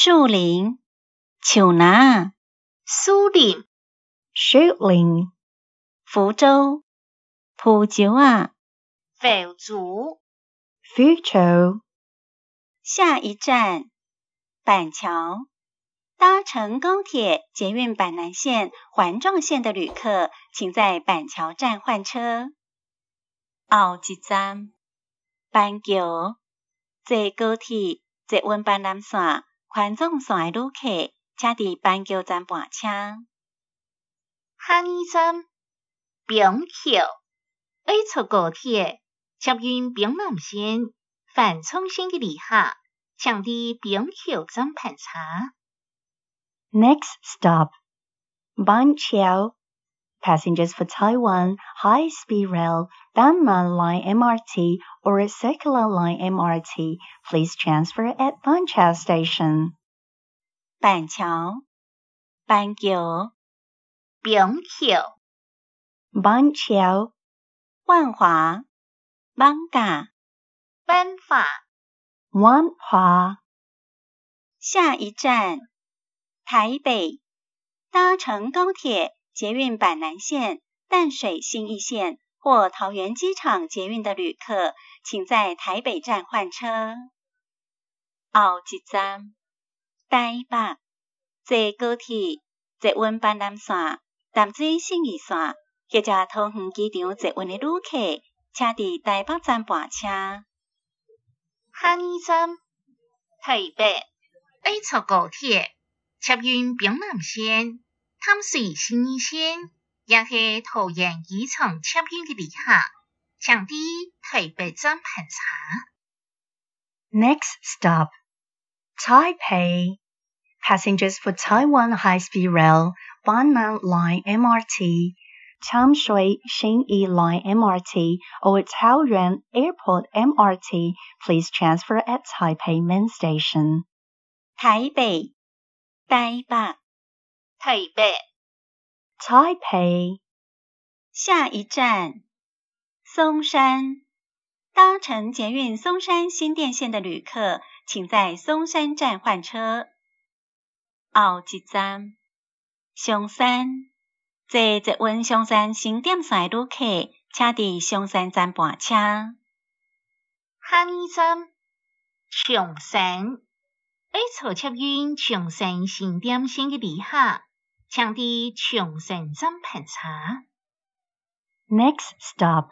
树林，丘南，苏林，树林，福州，普州啊，福州，福州，下一站，板桥，搭乘高铁捷运板南线环状线的旅客，请在板桥站换车。下一站，板桥，坐高铁，坐温板南线。台中線的旅客，請在板橋站下車。下一站，平溪。H 高鐵接運屏南線、范重線的旅客，請在平溪站下查。Next stop，板橋。Passengers for Taiwan High Speed Rail a n Manly MRT. or a circular line MRT, please transfer at Banqiao Station. Banqiao, Banqiao, Bianqiao, Banqiao, Wanhua, Bangga, Banfa, Wanhua. 下一站，台北，搭乘高铁捷运板南线淡水新一线。或桃园机场捷运的旅客，请在台北站换车。奥一站台北坐高铁、捷运班南线、淡水信义线，或者桃园机场捷运的旅客，车伫台北站换车。汉一站台北坐高铁、捷运屏南线、淡水信义线。也是桃园机场捷运嘅旅客，请在台北站盘查。Next stop, Taipei. Passengers for Taiwan High Speed Rail, b a n a n Line MRT, t h a n s h u i Shengyi Line MRT, or Taoyuan Airport MRT, please transfer at Taipei Main Station. 台北、台北、台北。台北，下一站，松山。搭乘捷运松山新店线的旅客，请在松山站换车。后一站，松山。坐捷运松山新店线的旅客，请在松山站换车。下一站，长山。搭乘捷运松山新店线的旅客。强治长城精品查。Next stop，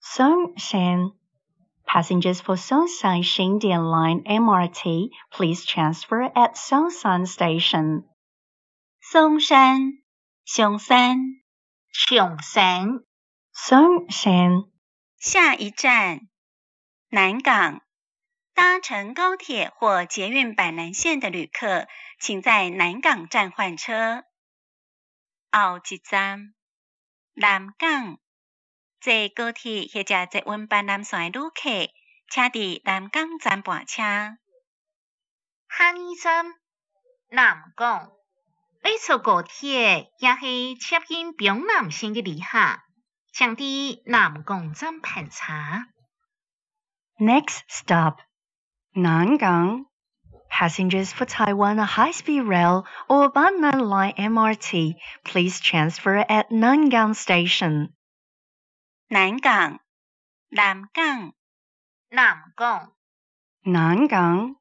松山。Passengers for Songshan Shinden Line MRT，请转乘在松山 n 松山，上山，上山，松山。下一站，南港。搭乘高铁或捷运板南线的旅客，请在南港站换车。后一站，南港，坐高铁或者坐温班南线的旅客，请在南港站下车。下一站，南港，一出高铁，也是接近平南线的旅客，上到南港站下车。Next stop，南港。Passengers for Taiwan High-Speed Rail or Banan Line MRT, please transfer at Nangang Station. Nangang, Namgang, Namgang, Nangang.